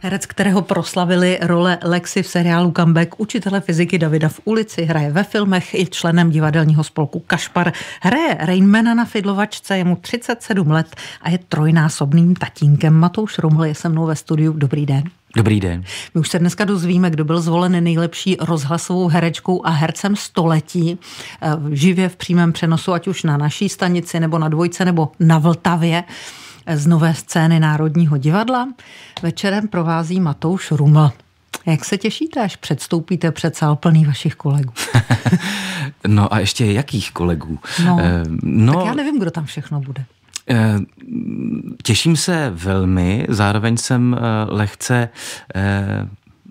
Herec, kterého proslavili role Lexi v seriálu Comeback, učitele fyziky Davida v ulici, hraje ve filmech, i členem divadelního spolku Kašpar, hraje Rainmana na Fidlovačce, je mu 37 let a je trojnásobným tatínkem. Matouš Ruml je se mnou ve studiu. Dobrý den. Dobrý den. My už se dneska dozvíme, kdo byl zvolen nejlepší rozhlasovou herečkou a hercem století eh, živě v přímém přenosu, ať už na naší stanici, nebo na dvojce, nebo na Vltavě z nové scény Národního divadla. Večerem provází Matouš Ruml. Jak se těšíte, až předstoupíte před sál plný vašich kolegů? no a ještě jakých kolegů? No, eh, no, tak já nevím, kdo tam všechno bude. Eh, těším se velmi, zároveň jsem eh, lehce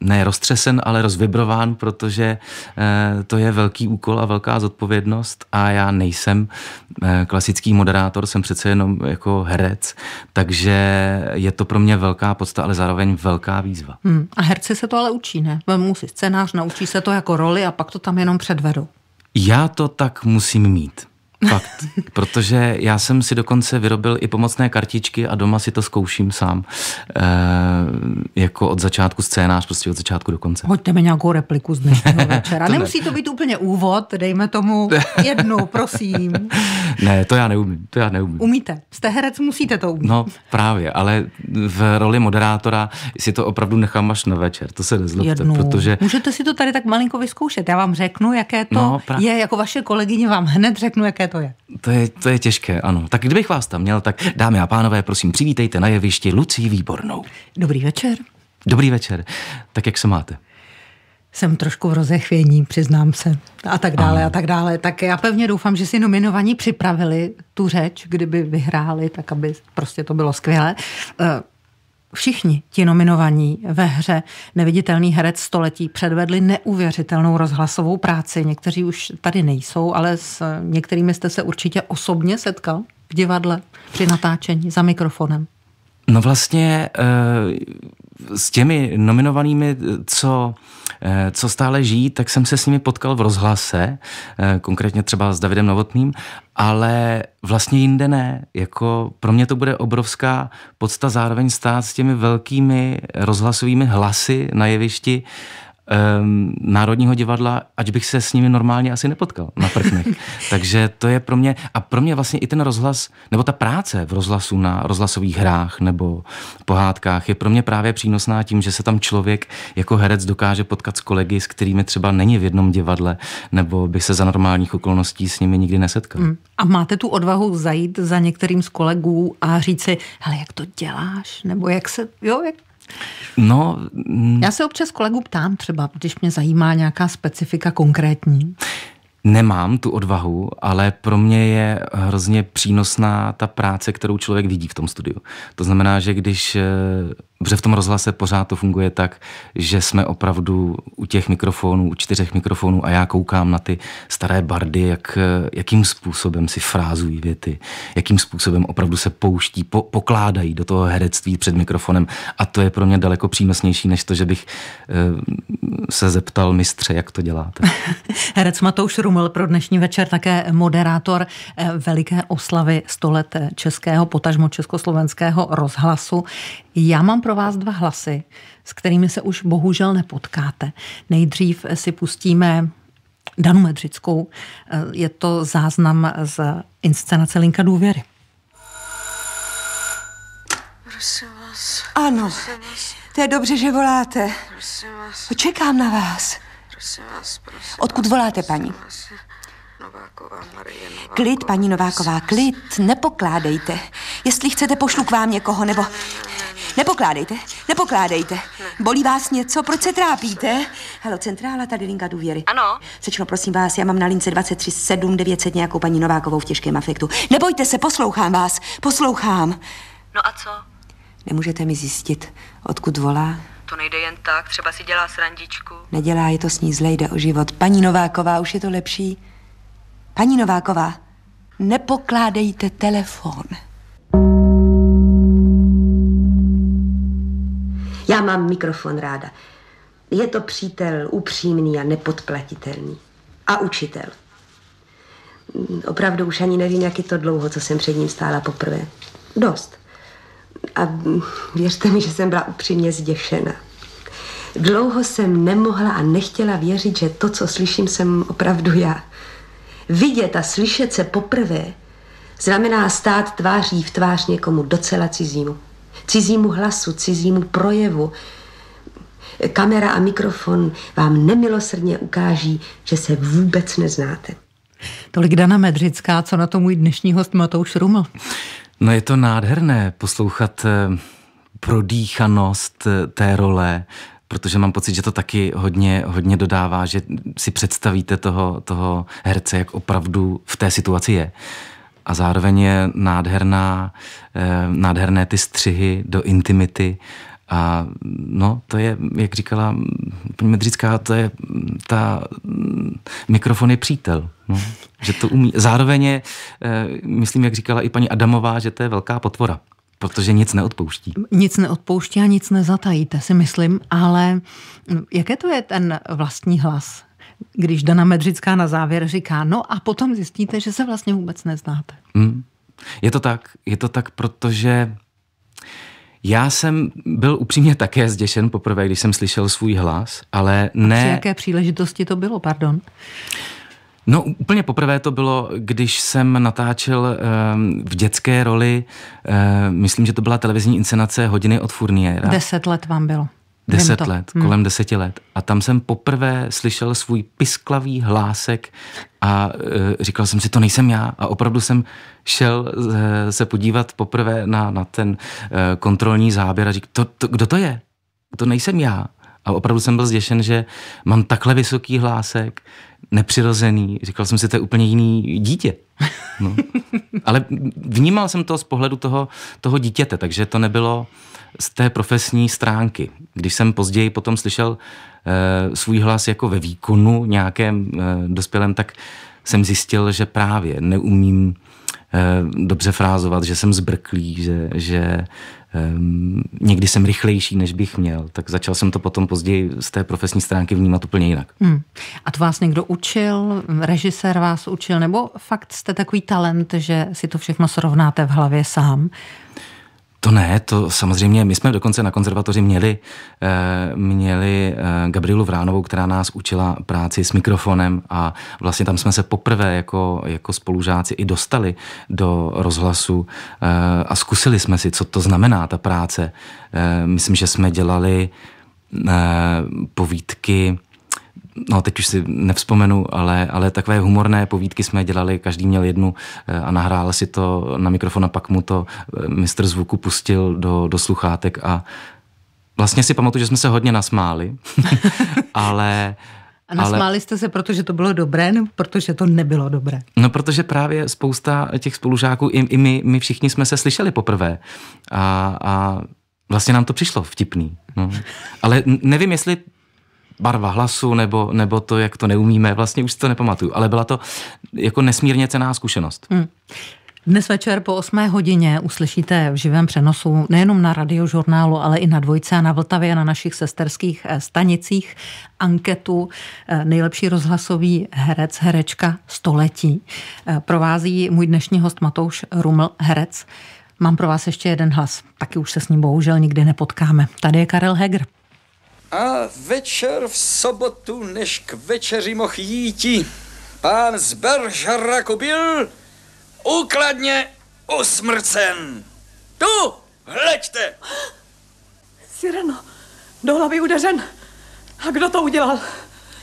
ne roztřesen, ale rozvibrován, protože eh, to je velký úkol a velká zodpovědnost a já nejsem eh, klasický moderátor, jsem přece jenom jako herec, takže je to pro mě velká podsta, ale zároveň velká výzva. Hmm. A herci se to ale učí, ne? Vemou si scénář, naučí se to jako roli a pak to tam jenom předvedou. Já to tak musím mít. Fakt. Protože já jsem si dokonce vyrobil i pomocné kartičky a doma si to zkouším sám. E, jako od začátku scénář, prostě od začátku do konce. Hoďte mi nějakou repliku z dnešního večera. to Nemusí ne. to být úplně úvod, dejme tomu jednu, prosím. ne, to já neumím, to já neumím. Umíte. Jste herec, musíte to umět. No právě, ale v roli moderátora si to opravdu nechám až na večer, to se nezlobte, jednu. protože... Můžete si to tady tak malinko vyzkoušet, já vám řeknu, jaké to no, pra... je, jako vaše kolegyně vám hned řeknu, jaké to to je. To je, to je těžké, ano. Tak kdybych vás tam měl, tak dámy a pánové, prosím, přivítejte na jevišti Lucí Výbornou. Dobrý večer. Dobrý večer. Tak jak se máte? Jsem trošku v rozechvění, přiznám se. A tak dále, ano. a tak dále. Tak já pevně doufám, že si nominovaní připravili tu řeč, kdyby vyhráli, tak aby prostě to bylo skvělé. Eh, všichni ti nominovaní ve hře Neviditelný herec století předvedli neuvěřitelnou rozhlasovou práci. Někteří už tady nejsou, ale s některými jste se určitě osobně setkal v divadle při natáčení za mikrofonem. No vlastně eh, s těmi nominovanými, co, eh, co stále žijí, tak jsem se s nimi potkal v rozhlase, eh, konkrétně třeba s Davidem Novotným, ale vlastně jinde ne. Jako pro mě to bude obrovská podsta zároveň stát s těmi velkými rozhlasovými hlasy na jevišti, um, Národního divadla, ať bych se s nimi normálně asi nepotkal na prknech. Takže to je pro mě, a pro mě vlastně i ten rozhlas, nebo ta práce v rozhlasu na rozhlasových hrách nebo pohádkách je pro mě právě přínosná tím, že se tam člověk jako herec dokáže potkat s kolegy, s kterými třeba není v jednom divadle, nebo bych se za normálních okolností s nimi nikdy nesetkal. Mm. A máte tu odvahu zajít za některým z kolegů a říct si, hele, jak to děláš, nebo jak se, jo, jak No, mm. Já se občas kolegu ptám třeba, když mě zajímá nějaká specifika konkrétní. Nemám tu odvahu, ale pro mě je hrozně přínosná ta práce, kterou člověk vidí v tom studiu. To znamená, že když eh, Protože v tom rozhlase pořád to funguje tak, že jsme opravdu u těch mikrofonů, u čtyřech mikrofonů a já koukám na ty staré bardy, jak, jakým způsobem si frázují věty, jakým způsobem opravdu se pouští, po, pokládají do toho herectví před mikrofonem a to je pro mě daleko přínosnější, než to, že bych eh, se zeptal mistře, jak to děláte. Herec Matouš Ruml pro dnešní večer také moderátor eh, veliké oslavy 100 let eh, českého, potažmo československého rozhlasu. Já mám pro vás dva hlasy, s kterými se už bohužel nepotkáte. Nejdřív si pustíme Danu Medřickou. Je to záznam z inscenace Linka důvěry. Prosím vás. Ano, prosím vás. to je dobře, že voláte. Prosím vás. Čekám na vás. Prosím vás, prosím Odkud voláte, paní? Nováková, Marie, Nováková. Klid, paní Nováková, klid, nepokládejte. Jestli chcete, pošlu k vám někoho, nebo... Ne, ne, Nepokládejte, nepokládejte. Ne. Bolí vás něco? Proč se trápíte? Halo, centrála, tady linka důvěry. Ano. Sečno, prosím vás, já mám na lince 900 nějakou paní Novákovou v těžkém afektu. Nebojte se, poslouchám vás, poslouchám. No a co? Nemůžete mi zjistit, odkud volá? To nejde jen tak, třeba si dělá srandičku. Nedělá, je to s ní zle, jde o život. Paní Nováková, už je to lepší. Paní Nováková, nepokládejte telefon. Já mám mikrofon ráda. Je to přítel upřímný a nepodplatitelný. A učitel. Opravdu už ani nevím, jak je to dlouho, co jsem před ním stála poprvé. Dost. A věřte mi, že jsem byla upřímně zděšena. Dlouho jsem nemohla a nechtěla věřit, že to, co slyším, jsem opravdu já. Vidět a slyšet se poprvé znamená stát tváří v tvář někomu docela cizímu cizímu hlasu, cizímu projevu. Kamera a mikrofon vám nemilosrdně ukáží, že se vůbec neznáte. Tolik Dana Medřická, co na to můj dnešní host Matouš Ruml. No je to nádherné poslouchat eh, prodýchanost eh, té role, protože mám pocit, že to taky hodně, hodně dodává, že si představíte toho, toho herce, jak opravdu v té situaci je a zároveň je nádherná, eh, nádherné ty střihy do intimity a no, to je, jak říkala paní Medřická, to je mm, ta mm, mikrofon je přítel. No, že to umí. Zároveň je, eh, myslím, jak říkala i paní Adamová, že to je velká potvora. Protože nic neodpouští. Nic neodpouští a nic nezatajíte, si myslím, ale mm, jaké to je ten vlastní hlas? když Dana Medřická na závěr říká, no a potom zjistíte, že se vlastně vůbec neznáte. Mm. Je to tak, je to tak, protože já jsem byl upřímně také zděšen poprvé, když jsem slyšel svůj hlas, ale ne... A při jaké příležitosti to bylo, pardon? No úplně poprvé to bylo, když jsem natáčel um, v dětské roli, um, myslím, že to byla televizní inscenace Hodiny od Furniera. Deset let vám bylo. Deset to. let, hmm. kolem deseti let. A tam jsem poprvé slyšel svůj pisklavý hlásek a e, říkal jsem si, to nejsem já. A opravdu jsem šel e, se podívat poprvé na, na ten e, kontrolní záběr a říkal, to, to, kdo to je? To nejsem já. A opravdu jsem byl zděšen, že mám takhle vysoký hlásek, nepřirozený. Říkal jsem si, to je úplně jiný dítě. No. Ale vnímal jsem to z pohledu toho, toho dítěte, takže to nebylo z té profesní stránky. Když jsem později potom slyšel uh, svůj hlas jako ve výkonu nějakém uh, dospělém, tak jsem zjistil, že právě neumím uh, dobře frázovat, že jsem zbrklý, že, že Um, někdy jsem rychlejší, než bych měl, tak začal jsem to potom později z té profesní stránky vnímat úplně jinak. Hmm. A to vás někdo učil, režisér vás učil, nebo fakt jste takový talent, že si to všechno srovnáte v hlavě sám? To ne, to samozřejmě, my jsme dokonce na konzervatoři měli, eh, měli eh, Gabrielu Vránovou, která nás učila práci s mikrofonem a vlastně tam jsme se poprvé jako, jako spolužáci i dostali do rozhlasu eh, a zkusili jsme si, co to znamená ta práce. Myslím, že jsme dělali povídky no teď už si nevzpomenu, ale, ale takové humorné povídky jsme dělali, každý měl jednu eh, a nahrál si to na mikrofon a pak mu to eh, mistr zvuku pustil do, do sluchátek a vlastně si pamatuju, že jsme se hodně nasmáli, ale... A nasmáli ale... jste se, protože to bylo dobré, nebo protože to nebylo dobré? No, protože právě spousta těch spolužáků, i, i my, my všichni jsme se slyšeli poprvé a, a vlastně nám to přišlo vtipný. No. Ale nevím, jestli barva hlasu nebo, nebo to, jak to neumíme, vlastně už si to nepamatuju, ale byla to jako nesmírně cená zkušenost. Hmm. Dnes večer po 8 hodině uslyšíte v živém přenosu nejenom na radiožurnálu, ale i na Dvojce a na Vltavě a na našich sesterských eh, stanicích anketu eh, Nejlepší rozhlasový herec, herečka století. Eh, provází můj dnešní host Matouš Ruml, herec. Mám pro vás ještě jeden hlas, taky už se s ním bohužel nikdy nepotkáme. Tady je Karel Heger. A večer v sobotu, než k večeři moh jíti, pán z Beržaraku byl úkladně usmrcen. Tu, hleďte! Sireno, do hlavy udeřen. A kdo to udělal?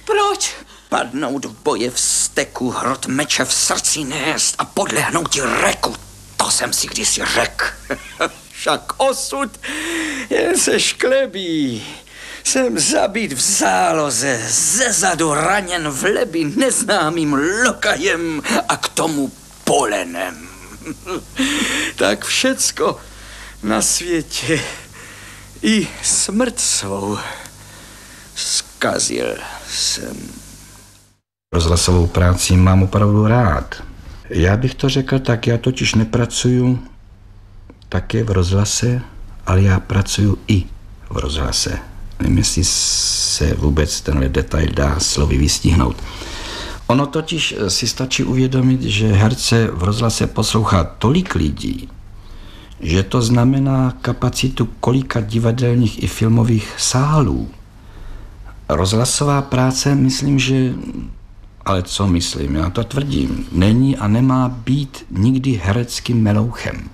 Proč? Padnout v boje v steku, hrot meče v srdci nést a podlehnout ti reku. To jsem si kdysi řekl. Však osud jen se šklebí. Jsem zabít v záloze, ze zadu raněn v lebi neznámým lokajem a k tomu polenem. tak všecko na světě i smrt svou zkazil jsem. Rozhlasovou práci mám opravdu rád. Já bych to řekl tak, já totiž nepracuju také v rozhlase, ale já pracuju i v rozhlase. Nevím, jestli se vůbec tenhle detail dá slovy vystihnout. Ono totiž eh, si stačí uvědomit, že herce v rozhlase poslouchá tolik lidí, že to znamená kapacitu kolika divadelních i filmových sálů. Rozhlasová práce, myslím, že... Ale co myslím, já to tvrdím, není a nemá být nikdy hereckým melouchem.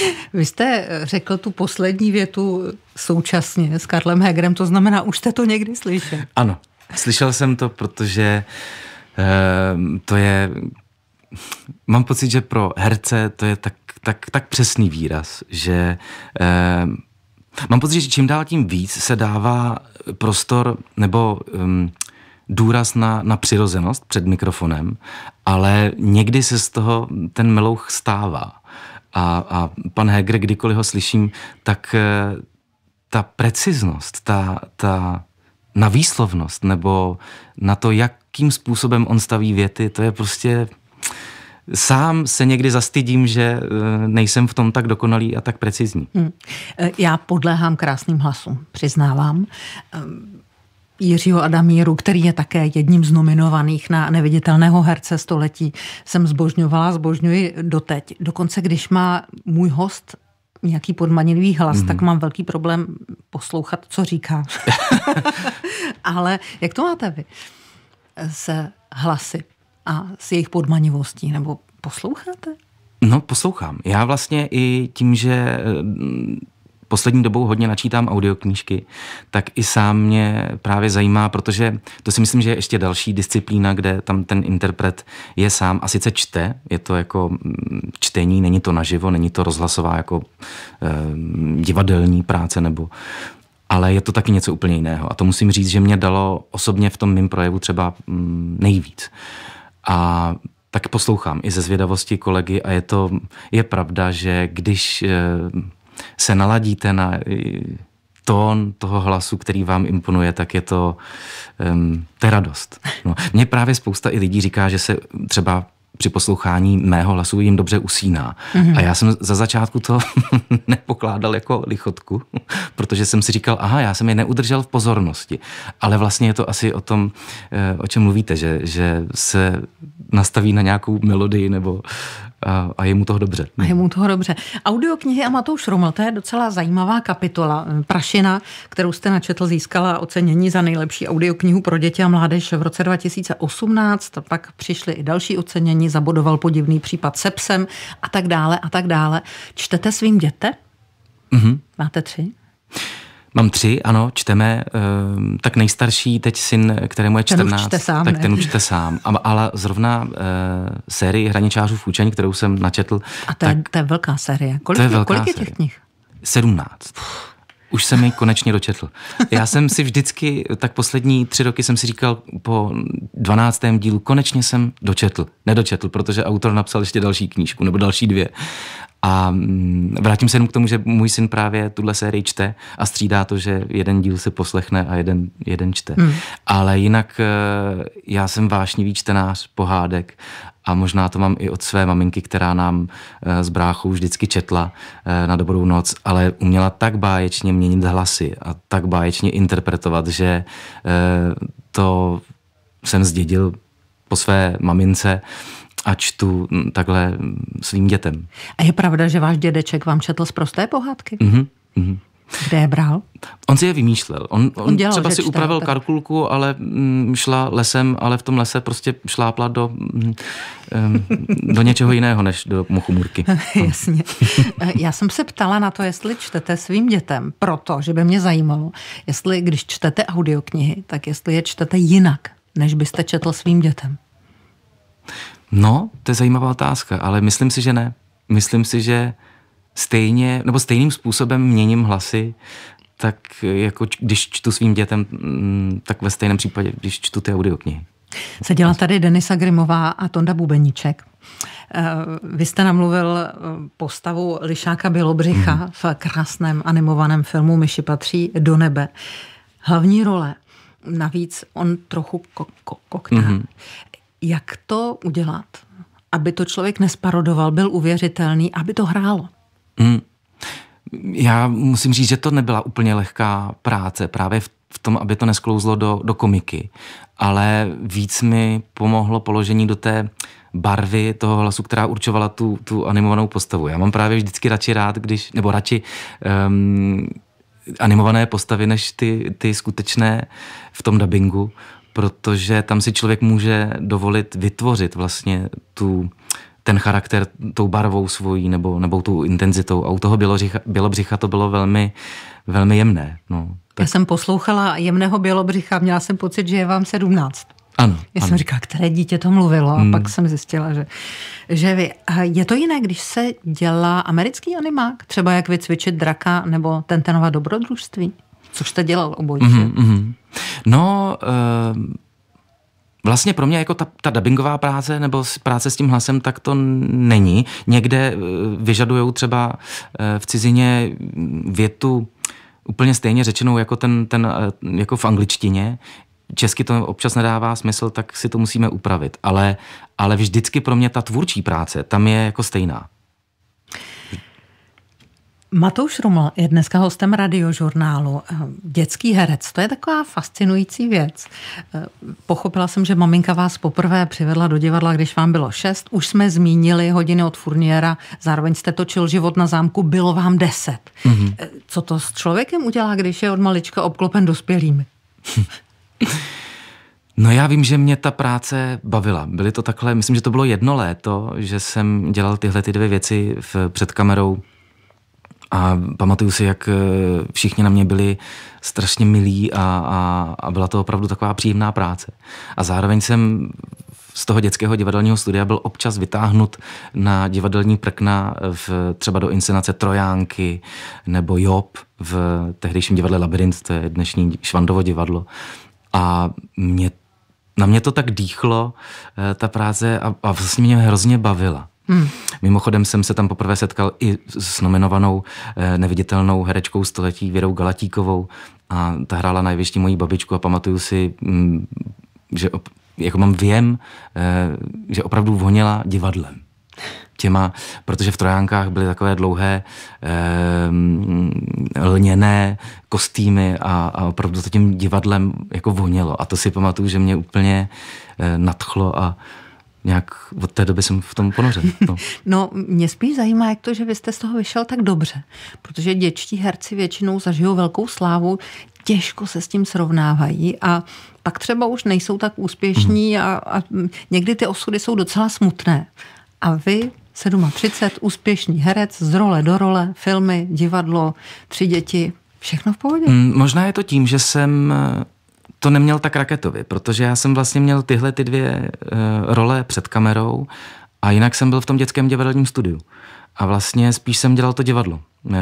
Vy jste eh, řekl tu poslední větu současně s Karlem Hegrem, to znamená, už jste to někdy slyšel. Ano, slyšel jsem to, protože ehm, to je... Mám pocit, že pro herce to je tak, tak, tak přesný výraz, že... Ehm, mám pocit, že čím dál tím víc se dává prostor nebo... Ehm, důraz na, na přirozenost před mikrofonem, ale někdy se z toho ten melouch stává. A, a pan Heger, kdykoliv ho slyším, tak eh, ta preciznost, ta, ta na výslovnost nebo na to, jakým způsobem on staví věty, to je prostě... Sám se někdy zastydím, že eh, nejsem v tom tak dokonalý a tak precizní. Hmm. Eh, já podléhám krásným hlasům, přiznávám. Ehm, Jiřího Adamíru, který je také jedním z nominovaných na neviditelného herce století, jsem zbožňovala, zbožňuji doteď. Dokonce, když má můj host nějaký podmanivý hlas, mm-hmm. tak mám velký problém poslouchat, co říká. Ale jak to máte vy se hlasy a s jejich podmanivostí? Nebo posloucháte? No, poslouchám. Já vlastně i tím, že eh, poslední dobou hodně načítám audioknížky, tak i sám mě právě zajímá, protože to si myslím, že je ještě další disciplína, kde tam ten interpret je sám a sice čte, je to jako mm, čtení, není to naživo, není to rozhlasová jako eh, divadelní práce nebo ale je to taky něco úplně jiného. A to musím říct, že mě dalo osobně v tom mým projevu třeba mm, nejvíc. A tak poslouchám i ze zvědavosti kolegy a je to, je pravda, že když eh, se naladíte na eh, tón toho hlasu, který vám imponuje, tak je to, um, to je radost. No. Mně právě spousta i lidí říká, že se třeba při poslouchání mého hlasu jim dobře usíná. Mm-hmm. A já jsem za začátku to nepokládal jako lichotku, protože jsem si říkal, aha, já jsem je neudržel v pozornosti. Ale vlastně je to asi o tom, eh, o čem mluvíte, že, že se nastaví na nějakou melodii nebo a, a je mu toho dobře. A je mu toho dobře. Audioknihy a Matouš Ruml, to je docela zajímavá kapitola. Eh, Prašina, kterou jste načetl, získala ocenění za nejlepší audioknihu pro děti a mládež v roce 2018. Pak přišly i další ocenění ní zabodoval podivný případ sepsem a tak dále a tak dále. Čtete svým děte? Mm-hmm. Máte tři? Mám tři, ano, čteme. Eh, tak nejstarší teď syn, kterému je 14, ten sám, tak ne? ten učte sám. Ale zrovna eh, sérii Hraničářů v učení, kterou jsem načetl. A to, tak, je, to je velká série. Kolik, to je velká kolik je těch knih? 17. Puh už jsem ji konečně dočetl. Já jsem si vždycky, tak poslední tři roky jsem si říkal po 12. dílu, konečně jsem dočetl. Nedočetl, protože autor napsal ještě další knížku, nebo další dvě. A mm, vrátím se jenom k tomu, že můj syn právě tuhle sérii čte a střídá to, že jeden díl se poslechne a jeden, jeden čte. Hmm. Ale jinak eh, já jsem vášnivý čtenář pohádek a možná to mám i od své maminky, která nám s eh, bráchou vždycky četla eh, na dobrou noc, ale uměla tak báječně měnit hlasy a tak báječně interpretovat, že to jsem zdědil po své mamince a čtu mm, takhle mm, svým dětem. A je pravda, že váš dědeček vám četl z prosté pohádky? Mm-hmm. mm-hmm. Kde je bral? On si je vymýšlel. On, on, on dělal, třeba si čte, upravil tak. karkulku, ale mm, šla lesem, ale v tom lese prostě šlápla do, mm, do něčeho jiného, než do mochumurky. Jasně. Já jsem se ptala na to, jestli čtete svým dětem, proto, že by mě zajímalo, jestli když čtete audioknihy, tak jestli je čtete jinak, než byste četl svým dětem. No, to je zajímavá otázka, ale myslím si, že ne. Myslím si, že stejně, nebo stejným způsobem měním hlasy, tak jako když čtu svým dětem, mm, tak ve stejném případě, když čtu ty audioknihy. Seděla tady Denisa Grimová a Tonda Bubeníček. Eh, vy jste namluvil eh, postavu Lišáka Bělobřicha hmm. v krásném animovaném filmu Myši patří do nebe. Hlavní role Navíc on trochu ko- ko- kokná. Mm-hmm. Jak to udělat, aby to člověk nesparodoval, byl uvěřitelný, aby to hrálo? Hmm. Já musím říct, že to nebyla úplně lehká práce právě v, v tom, aby to nesklouzlo do, do komiky, ale víc mi pomohlo položení do té barvy toho hlasu, která určovala tu, tu animovanou postavu. Já mám právě vždycky radši rád, když, nebo radši um, animované postavy než ty, ty skutečné v tom dabingu, protože tam si člověk může dovolit vytvořit vlastně tu, ten charakter tou barvou svojí nebo, nebo tou intenzitou. A u toho bělobřicha, bělobřicha to bylo velmi, velmi jemné. No, tak. Já jsem poslouchala jemného bělobřicha, měla jsem pocit, že je vám 17. Ano. Já ano. jsem říkala, které dítě to mluvilo a hmm. pak jsem zjistila, že, že vy. Je to jiné, když se dělá americký animák, třeba jak vycvičit draka nebo tentenova dobrodružství, což jste dělal obojí. Mm-hmm, mm-hmm. No, eh, Vlastně pro mě jako ta, ta dubbingová práce nebo práce s tím hlasem, tak to není. Někde eh, vyžadují třeba eh, v cizině větu úplně stejně řečenou jako, ten, ten, jako v angličtině. Česky to občas nedává smysl, tak si to musíme upravit. Ale, ale vždycky pro mě ta tvůrčí práce tam je jako stejná. Matouš Ruml je dneska hostem radiožurnálu. Eh, Dětský herec, to je taková fascinující věc. Eh, pochopila jsem, že maminka vás poprvé přivedla do divadla, když vám bylo šest. Už jsme zmínili hodiny od Furniera, zároveň jste točil život na zámku, bylo vám deset. Mm-hmm. Co to s člověkem udělá, když je od malička obklopen dospělými? No já vím, že mě ta práce bavila. Byly to takhle, myslím, že to bylo jedno léto, že jsem dělal tyhle ty dvě věci v, před kamerou a pamatuju si, jak eh, všichni na mě byli strašně milí a, a, a byla to opravdu taková příjemná práce. A zároveň jsem z toho dětského divadelního studia byl občas vytáhnut na divadelní prkna eh, v, třeba do inscenace Trojánky nebo Job v tehdejším divadle Labyrint, to je dnešní Švandovo divadlo. A mě, na mě to tak dýchlo, eh, ta práce, a, a vlastně mě hrozně bavila. Hmm. Mimochodem jsem se tam poprvé setkal i s nominovanou eh, neviditelnou herečkou století Věrou Galatíkovou a ta hrála na jevišti moji babičku a pamatuju si, mm, že jako mám věm, eh, že opravdu vonila divadlem těma, protože v Trojánkách byly takové dlouhé eh, lněné kostýmy a, a opravdu to tím divadlem jako vonělo. A to si pamatuju, že mě úplně eh, nadchlo a eh, nějak od té doby jsem v tom ponořen. No. no, mě spíš zajímá, jak to, že vy jste z toho vyšel tak dobře, protože děčtí herci většinou zažijou velkou slávu, těžko se s tím srovnávají a pak třeba už nejsou tak úspěšní mm. a, a někdy ty osudy jsou docela smutné. A vy 37, úspěšný herec, z role do role, filmy, divadlo, tři děti, všechno v pohodě. Mm, možná je to tím, že jsem to neměl tak raketově, protože já jsem vlastně měl tyhle ty dvě uh, role před kamerou a jinak jsem byl v tom dětském divadelním studiu. A vlastně spíš jsem dělal to divadlo. Uh,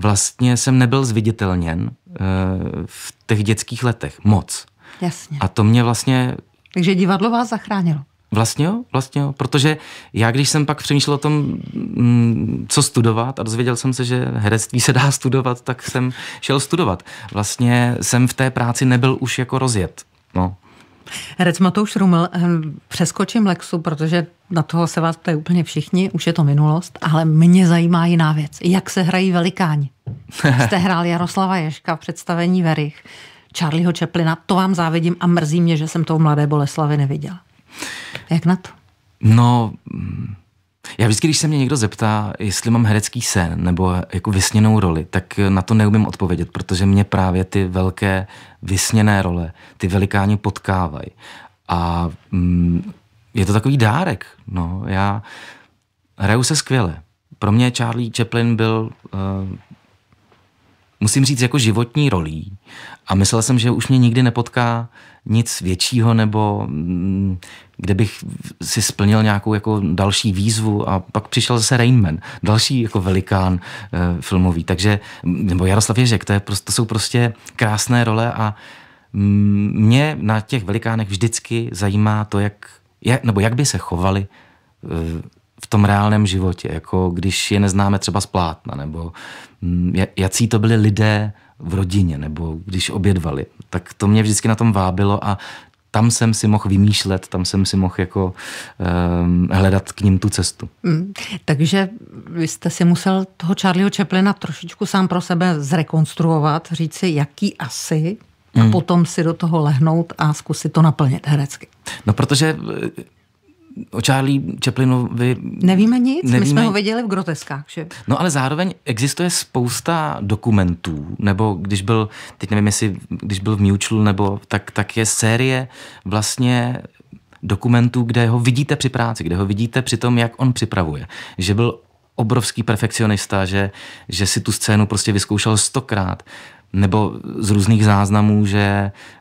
vlastně jsem nebyl zviditelněn uh, v těch dětských letech moc. Jasně. A to mě vlastně... Takže divadlo vás zachránilo. Vlastně jo, vlastně jo, protože já když jsem pak přemýšlel o tom, mm, co studovat a dozvěděl jsem se, že herectví se dá studovat, tak jsem šel studovat. Vlastně jsem v té práci nebyl už jako rozjet. No. Herec Matouš Ruml, eh, přeskočím Lexu, protože na toho se vás ptají úplně všichni, už je to minulost, ale mě zajímá jiná věc. Jak se hrají velikáni? Jste hrál Jaroslava Ješka v představení Verich, Charlieho Čeplina, to vám závidím a mrzí mě, že jsem u mladé Boleslavy neviděla. Jak na to? No, mm, já vždycky, když se mě někdo zeptá, jestli mám herecký sen nebo jako vysněnou roli, tak na to neumím odpovědět, protože mě právě ty velké vysněné role, ty velikáni potkávají. A mm, je to takový dárek. No, já hraju se skvěle. Pro mě Charlie Chaplin byl, uh, musím říct, jako životní rolí a myslel jsem, že už mě nikdy nepotká nic většího, nebo mm, kde bych si splnil nějakou jako další výzvu a pak přišel zase Rainman, další jako velikán e, filmový. Takže, mm, nebo Jaroslav Ježek, to, je, to jsou prostě krásné role a mm, mě na těch velikánech vždycky zajímá to, jak, jak nebo jak by se chovali e, v tom reálném životě, jako když je neznáme třeba z plátna, nebo mm, jací to byli lidé v rodině, nebo když obědvali. Tak to mě vždycky na tom vábilo a tam jsem si mohl vymýšlet, tam jsem si mohl jako um, hledat k ním tu cestu. Mm, takže vy jste si musel toho Charlieho Chaplina trošičku sám pro sebe zrekonstruovat, říct si, jaký asi a mm. potom si do toho lehnout a zkusit to naplnit herecky. No protože o Charlie Chaplinovi... Nevíme nic, nevíme... my jsme ho viděli v groteskách, že? No ale zároveň existuje spousta dokumentů, nebo když byl, teď nevím jestli, když byl v Mewchlu, nebo tak, tak je série vlastně dokumentů, kde ho vidíte při práci, kde ho vidíte při tom, jak on připravuje. Že byl obrovský perfekcionista, že, že si tu scénu prostě vyzkoušel stokrát, nebo z různých záznamů, že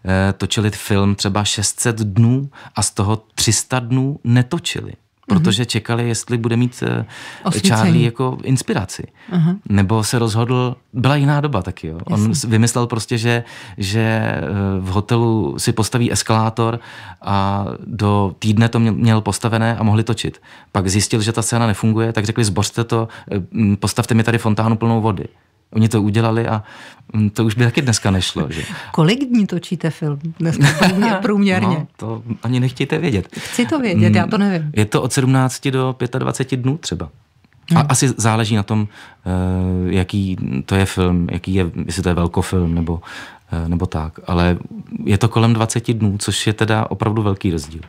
eh, točili film třeba 600 dnů a z toho 300 dnů netočili. Mhm. Protože čekali, jestli bude mít eh, Osvícení. Charlie jako inspiraci. Aha. Nebo se rozhodl, byla jiná doba taky. Jo. On Jasně. vymyslel prostě, že, že eh, v hotelu si postaví eskalátor a do týdne to měl postavené a mohli točit. Pak zjistil, že ta scéna nefunguje, tak řekli, zbořte to, postavte mi tady fontánu plnou vody. Oni to udělali a mm, to už by taky dneska nešlo. Že? Kolik dní točíte film dneska no, průměrně? No, to ani nechtějte vědět. Chci to vědět, já to mm, nevím. Je to od 17 do 25 dnů třeba. A hmm. asi záleží na tom, eh, jaký to je film, jaký je, jestli to je velkofilm nebo Eh, nebo tak, ale je to kolem 20 dnů, což je teda opravdu velký rozdíl.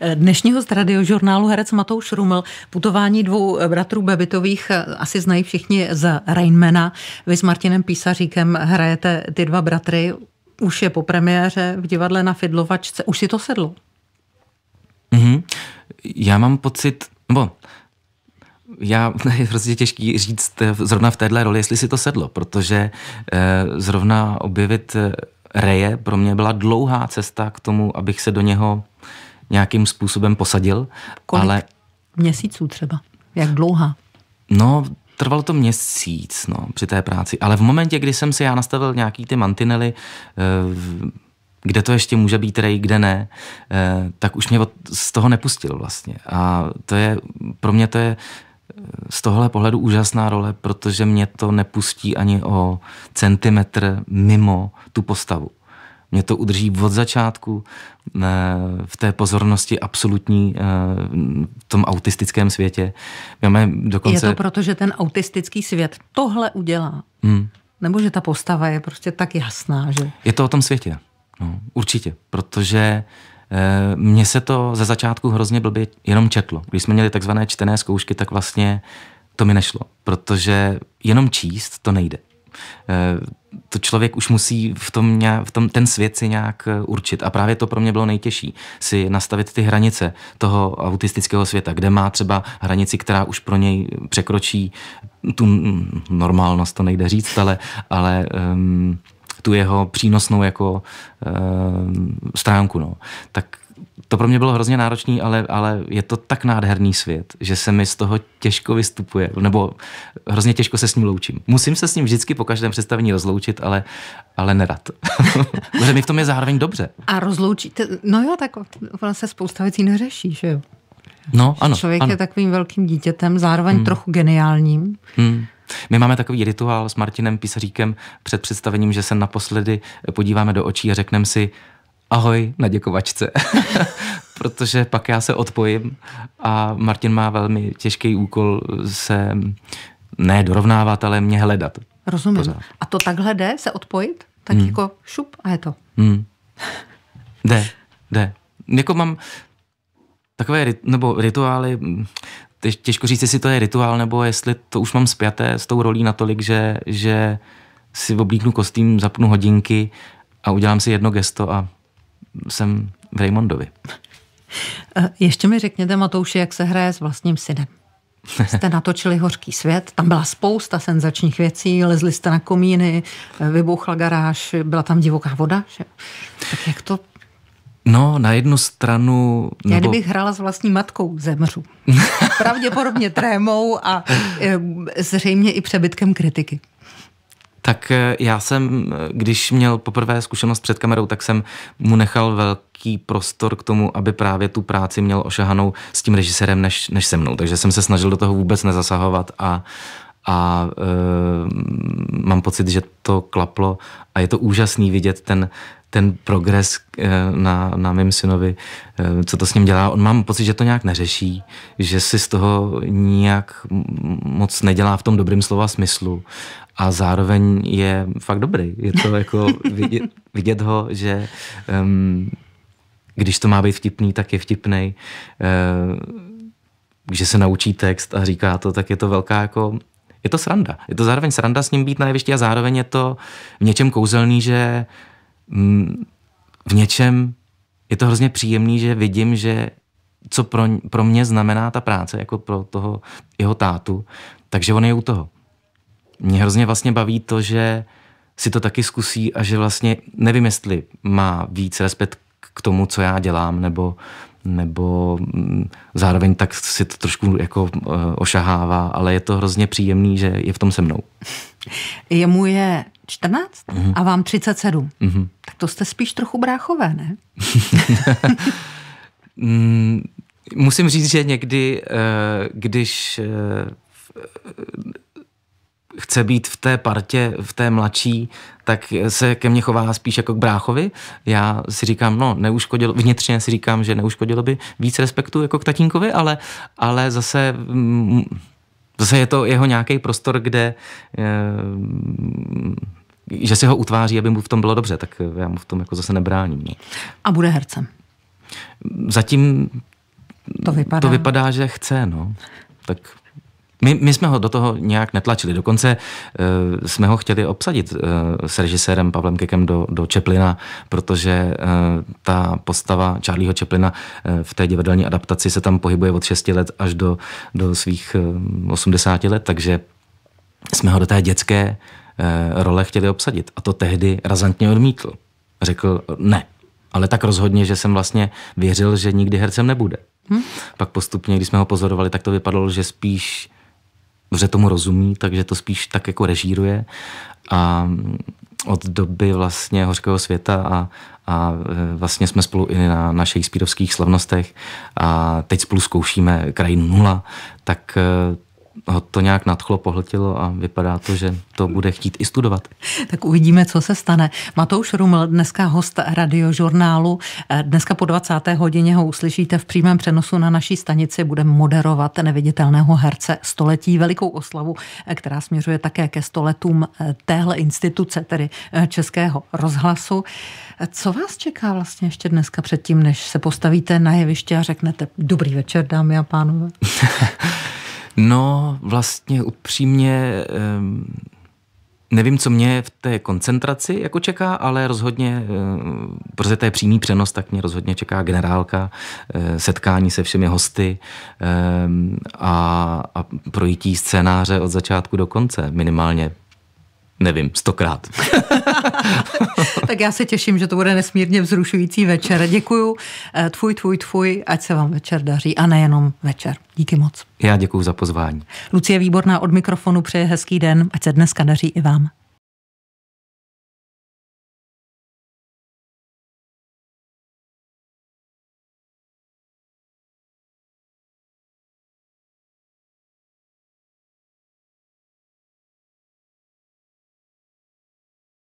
Eh, dnešního z radiožurnálu herec Matouš Ruml, putování dvou eh, bratrů Bebitových asi znají všichni z Rainmana. Vy s Martinem Písaříkem hrajete ty dva bratry, už je po premiéře v divadle na Fidlovačce, už si to sedlo? Mm-hmm. Já mám pocit, nebo já je prostě těžký říct eh, zrovna v téhle roli, jestli si to sedlo, protože eh, zrovna objevit eh, Reje pro mě byla dlouhá cesta k tomu, abych se do něho nějakým způsobem posadil. Kolik ale... měsíců třeba? Jak dlouhá? No, trvalo to měsíc no, při té práci, ale v momentě, kdy jsem si já nastavil nějaký ty mantinely, kde to ještě může být rej, kde ne, tak už mě z toho nepustil vlastně. A to je, pro mě to je z tohle pohledu úžasná role, protože mě to nepustí ani o centimetr mimo tu postavu. Mě to udrží od začátku eh, v té pozornosti absolutní eh, v tom autistickém světě. Máme dokonce... Je to proto, že ten autistický svět tohle udělá. Hmm. Nebo že ta postava je prostě tak jasná, že... Je to o tom světě. No, určitě, protože uh, Eh, mně se to ze začátku hrozně blbě jenom četlo. Když jsme měli takzvané čtené zkoušky, tak vlastně to mi nešlo, protože jenom číst to nejde. Eh, to člověk už musí v tom, v tom ten svět si nějak eh, určit. A právě to pro mě bylo nejtěžší, si nastavit ty hranice toho autistického světa, kde má třeba hranici, která už pro něj překročí tu normálnost, to nejde říct, ale, ale um, tu jeho přínosnou jako e, stránku. No. Tak to pro mě bylo hrozně náročné, ale, ale je to tak nádherný svět, že se mi z toho těžko vystupuje, nebo hrozně těžko se s ním loučím. Musím se s ním vždycky po každém představení rozloučit, ale, ale nerad. Protože mi v tom je zároveň dobře. A rozloučit, no jo, tak ono se spousta věcí neřeší, že jo? No, ano. Člověk ano. je takovým velkým dítětem, zároveň hmm. trochu geniálním. Hmm. My máme takový rituál s Martinem Písaříkem před představením, že se naposledy podíváme do očí a řekneme si ahoj na děkovačce, protože pak já se odpojím a Martin má velmi těžký úkol se ne dorovnávat, ale mě hledat. Rozumím. Pořád. A to takhle jde se odpojit? Tak hmm. jako šup a je to. Hmm. Jde, jde. Jako mám takové, nebo rituály, těžko říct, jestli to je rituál, nebo jestli to už mám spjaté s tou rolí natolik, že, že si oblíknu kostým, zapnu hodinky a udělám si jedno gesto a jsem v Raymondovi. Eh, ještě mi řekněte, Matouši, jak se hraje s vlastním synem. Jste natočili Hořký svět, tam byla spousta senzačních věcí, lezli jste na komíny, eh, vybouchla garáž, byla tam divoká voda. Že? Tak jak to No, na jednu stranu... Nebo... Já kdybych hrála s vlastní matkou, zemřu. Pravděpodobně trémou a eh, zřejmě i přebytkem kritiky. Tak eh, já jsem, eh, když měl poprvé zkušenost před kamerou, tak jsem mu nechal velký prostor k tomu, aby právě tu práci měl ošahanou s tím režisérem než, než se mnou. Takže jsem se snažil do toho vůbec nezasahovat a, a e, mám pocit, že to klaplo a je to úžasný vidět ten ten progres eh, na, na mém synovi, eh, co to s ním dělá. On mám pocit, že to nějak neřeší, že si z toho nijak moc nedělá v tom dobrým slova smyslu a zároveň je fakt dobrý. Je to jako vidět, vidět ho, že um, když to má být vtipný, tak je vtipný. Uh, eh, že se naučí text a říká to, tak je to velká jako je to sranda. Je to zároveň sranda s ním být na jevišti a zároveň je to v něčem kouzelný, že Mm, v něčem je to hrozně příjemný, že vidím, že co pro, pro mě znamená ta práce, jako pro toho jeho tátu, takže on je u toho. Mě hrozně vlastně baví to, že si to taky zkusí a že vlastně nevím, jestli má víc respekt k tomu, co já dělám, nebo, nebo mm, zároveň tak si to trošku jako eh, ošahává, ale je to hrozně příjemný, že je v tom se mnou. Jemu je 14 mm-hmm. a vám 37. Mm-hmm. Tak to jste spíš trochu bráchové, ne? Mm, musím říct, že někdy, eh, když eh, chce být v té partě, v té mladší, tak se ke mně chová spíš jako k bráchovi. Já si říkám, no, neuškodilo, vnitřně si říkám, že neuškodilo by víc respektu jako k tatínkovi, ale, ale zase mm, Zase je to jeho nějaký prostor, kde eh, že si ho utváří, aby mu v tom bylo dobře, tak já mu v tom jako zase nebráním. No. A bude hercem? Zatím to vypadá, to vypadá že chce, no. Tak my, my jsme ho do toho nějak netlačili. Dokonce uh, jsme ho chtěli obsadit uh, s režisérem Pavlem Kekem do, do Čeplina, protože uh, ta postava Charlieho Čeplina uh, v té divadelní adaptaci se tam pohybuje od 6 let až do, do svých uh, 80 let, takže jsme ho do té dětské uh, role chtěli obsadit. A to tehdy razantně odmítl. Řekl ne, ale tak rozhodně, že jsem vlastně věřil, že nikdy hercem nebude. Hmm? Pak postupně, když jsme ho pozorovali, tak to vypadalo, že spíš dobře tomu rozumí, takže to spíš tak jako režíruje. A od doby vlastně Hořkého světa a, a e, vlastně jsme spolu i na, na Shakespeareovských slavnostech a teď spolu zkoušíme krajinu nula, tak e, ho to nějak nadchlo, pohltilo a vypadá to, že to bude chtít i studovat. Tak uvidíme, co se stane. Matouš Ruml, dneska host radiožurnálu. Eh, dneska po 20. hodině ho uslyšíte v přímém přenosu na naší stanici. Bude moderovat neviditelného herce století velikou oslavu, eh, která směřuje také ke stoletům eh, téhle instituce, tedy Českého rozhlasu. Co vás čeká vlastně ještě dneska předtím, než se postavíte na jeviště a řeknete dobrý večer, dámy a pánové? No, vlastně upřímně nevím, co mě v té koncentraci jako čeká, ale rozhodně, protože to je přímý přenos, tak mě rozhodně čeká generálka, eh, setkání se všemi hosty a, a projítí scénáře od začátku do konce, minimálně nevím, stokrát. tak já se těším, že to bude nesmírně vzrušující večer. Děkuju. Eh, tvůj, tvůj, tvůj, ať se vám večer daří a nejenom večer. Díky moc. Já děkuji za pozvání. Lucie Výborná od mikrofonu přeje hezký den, ať se dneska daří i vám.